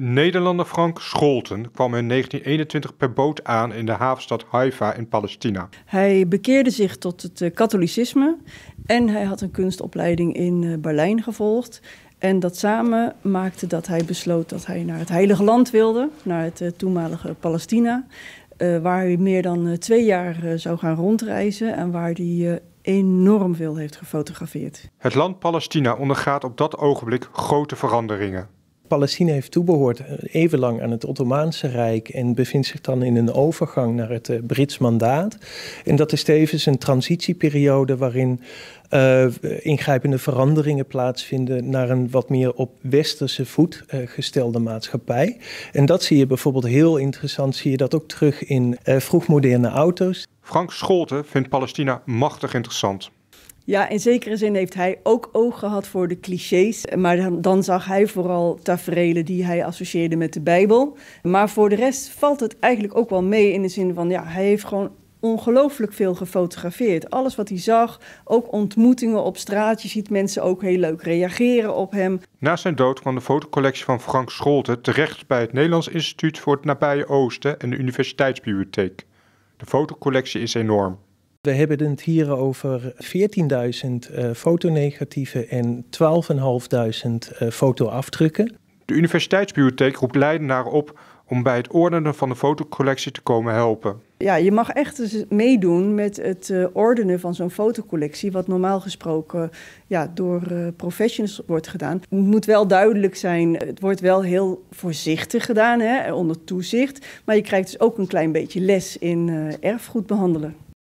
Nederlander Frank Scholten kwam in 1921 per boot aan in de havenstad Haifa in Palestina. Hij bekeerde zich tot het eh, katholicisme en hij had een kunstopleiding in eh, Berlijn gevolgd. En dat samen maakte dat hij besloot dat hij naar het Heilige Land wilde, naar het eh, toenmalige Palestina. waar hij meer dan twee jaar zou gaan rondreizen en waar hij enorm veel heeft gefotografeerd. Het land Palestina ondergaat op dat ogenblik grote veranderingen. Palestina heeft toebehoord even eh, lang aan het Ottomaanse Rijk en bevindt zich dan in een overgang naar het eh, Brits mandaat. En dat is tevens een transitieperiode waarin eh, ingrijpende veranderingen plaatsvinden naar een wat meer op westerse voet gestelde maatschappij. En dat zie je bijvoorbeeld heel interessant, zie je dat ook terug in vroegmoderne auto's. Frank Scholten vindt Palestina machtig interessant. Ja, in zekere zin heeft hij ook oog gehad voor de clichés. Maar dan, zag hij vooral tafereelen die hij associeerde met de Bijbel. Maar voor de rest valt het eigenlijk ook wel mee in de zin van... ja, hij heeft gewoon ongelooflijk veel gefotografeerd. Alles wat hij zag, ook ontmoetingen op straat. Je ziet mensen ook heel leuk reageren op hem. Na zijn dood kwam de fotocollectie van Frank Scholte terecht bij het Nederlands Instituut voor het Nabije Oosten en de Universiteitsbibliotheek. De fotocollectie is enorm. We hebben het hier over 14.000 eh, fotonegatieven en 12.500 eh, fotoafdrukken. De Universiteitsbibliotheek roept naar op om bij het ordenen van de fotocollectie te komen helpen. Ja, je mag echt dus meedoen met het eh, ordenen van zo'n fotocollectie, wat normaal gesproken ja, door uh, professionals wordt gedaan. Het moet wel duidelijk zijn, het wordt wel heel voorzichtig gedaan, hè, onder toezicht. Maar je krijgt dus ook een klein beetje les in uh, erfgoed behandelen.